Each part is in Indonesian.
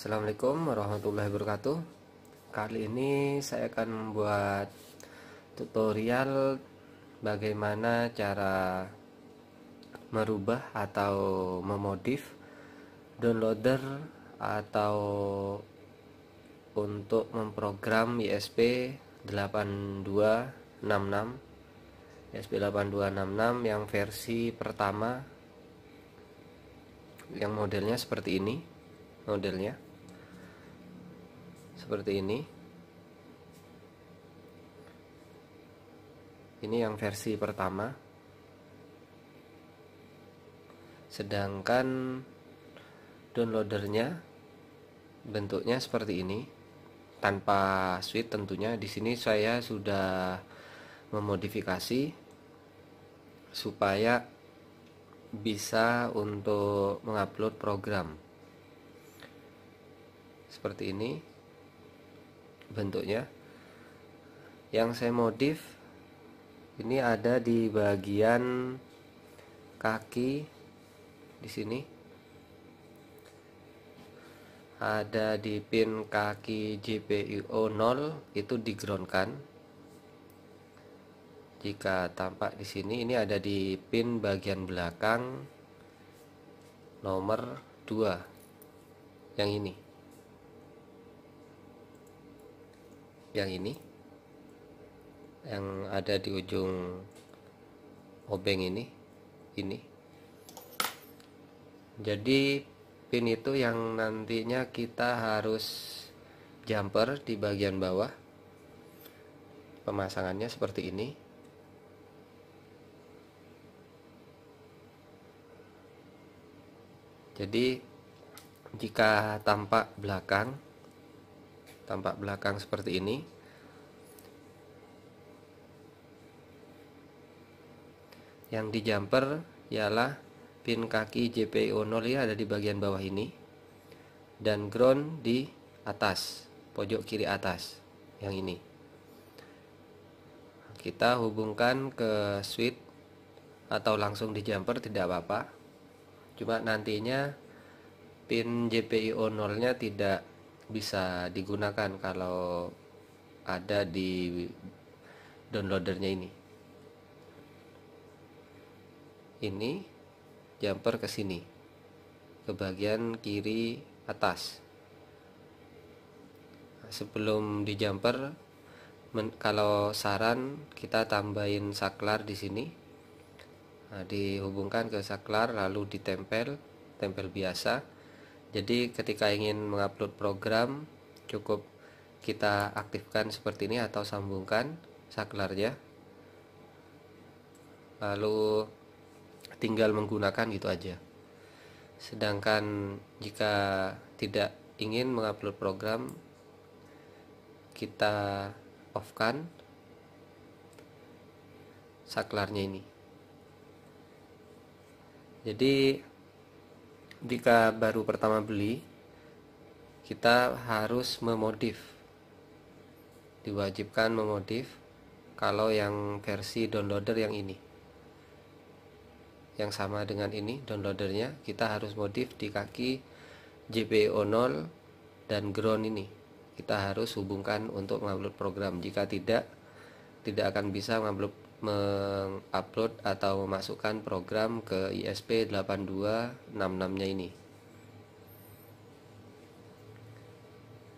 Assalamualaikum warahmatullahi wabarakatuh Kali ini saya akan membuat tutorial bagaimana cara merubah atau memodif downloader atau untuk memprogram ISP 8266 ISP 8266 yang versi pertama yang modelnya seperti ini modelnya seperti ini ini yang versi pertama sedangkan downloadernya bentuknya seperti ini tanpa switch tentunya di sini saya sudah memodifikasi supaya bisa untuk mengupload program seperti ini bentuknya yang saya modif ini ada di bagian kaki di sini ada di pin kaki gpio 0 itu digroundkan jika tampak di sini ini ada di pin bagian belakang nomor 2 yang ini yang ini yang ada di ujung obeng ini ini jadi pin itu yang nantinya kita harus jumper di bagian bawah pemasangannya seperti ini jadi jika tampak belakang tampak belakang seperti ini yang di jumper ialah pin kaki JPO e 0 ya ada di bagian bawah ini dan ground di atas pojok kiri atas yang ini kita hubungkan ke switch atau langsung di jumper tidak apa-apa cuma nantinya pin JPIO e 0 nya tidak bisa digunakan kalau ada di downloadernya ini ini jumper ke sini ke bagian kiri atas sebelum di jumper men, kalau saran kita tambahin saklar di sini nah, dihubungkan ke saklar lalu ditempel tempel biasa jadi ketika ingin mengupload program cukup kita aktifkan seperti ini atau sambungkan saklarnya lalu tinggal menggunakan gitu aja sedangkan jika tidak ingin mengupload program kita off saklarnya ini jadi jika baru pertama beli kita harus memodif diwajibkan memodif kalau yang versi downloader yang ini yang sama dengan ini downloadernya kita harus modif di kaki JPO 0 dan ground ini kita harus hubungkan untuk mengupload program jika tidak tidak akan bisa mengupload mengupload atau memasukkan program ke ISP8266-nya ini.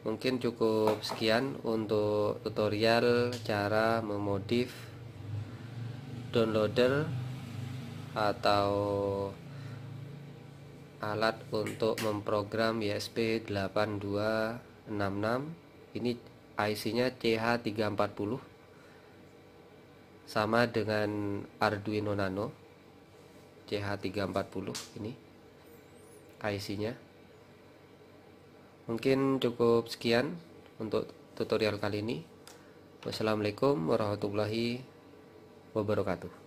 Mungkin cukup sekian untuk tutorial cara memodif downloader atau alat untuk memprogram ISP8266. Ini IC-nya CH340 sama dengan Arduino Nano CH340 ini IC-nya. Mungkin cukup sekian untuk tutorial kali ini. Wassalamualaikum warahmatullahi wabarakatuh.